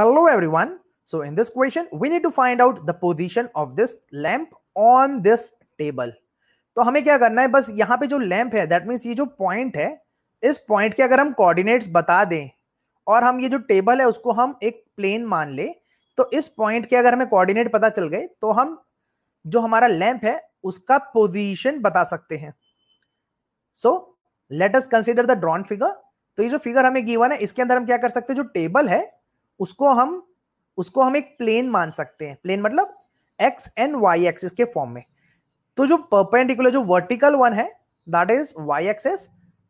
Hello everyone. So in this question, we need to find out the position of this lamp on this table. तो हमें क्या करना है बस यहाँ पे जो लैंप है दैट मीन्स ये जो पॉइंट है इस पॉइंट के अगर हम कोऑर्डिनेट्स बता दें और हम ये जो टेबल है उसको हम एक प्लेन मान ले तो इस पॉइंट के अगर हमें कोऑर्डिनेट पता चल गए तो हम जो हमारा लैंप है उसका पोजीशन बता सकते हैं so let us consider the drawn figure तो ये जो फिगर हमें गिवन है इसके अंदर हम क्या कर सकते हैं जो टेबल है उसको हम उसको हम एक प्लेन मान सकते हैं प्लेन मतलब एक्स एंड वाई एक्सिस के फॉर्म में तो जो परपेंडिकुलर जो वर्टिकल वन है that is Y axis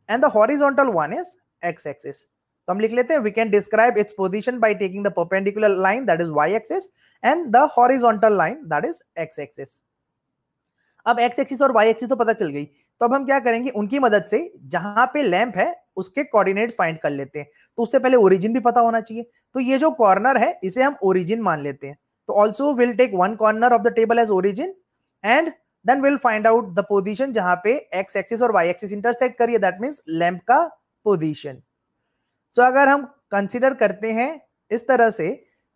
and the horizontal one is X axis तो हम लिख लेते हैं we can describe its position by taking the perpendicular line that is Y axis and the horizontal line that is X axis अब X axis और Y axis तो पता चल गई तो अब हम क्या करेंगे उनकी मदद से जहां पे लैंप है उसके कोऑर्डिनेट्स फाइंड कर लेते हैं तो उससे पहले ओरिजिन भी पता होना चाहिए तो ये जो कॉर्नर है इसे हम ओरिजिन मान लेते हैं तो also will take one corner of the table as origin and then will find out the position जहां पे एक्स एक्सिस और वाई एक्सिस इंटरसेक्ट करिए दैट मीन्स लैम्प का पोजिशन सो so, अगर हम कंसिडर करते हैं इस तरह से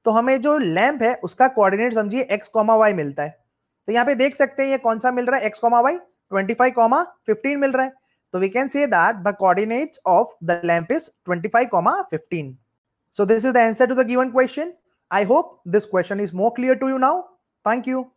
तो हमें जो लैम्प है उसका कोऑर्डिनेट समझिए एक्स कॉमा वाई मिलता है तो यहाँ पे देख सकते हैं ये कौन सा मिल रहा है X comma Y twenty five comma fifteen मिल रहा है So we can say that the coordinates of the lamp is 25 comma 15. So this is the answer to the given question. I hope this question is more clear to you now. Thank you.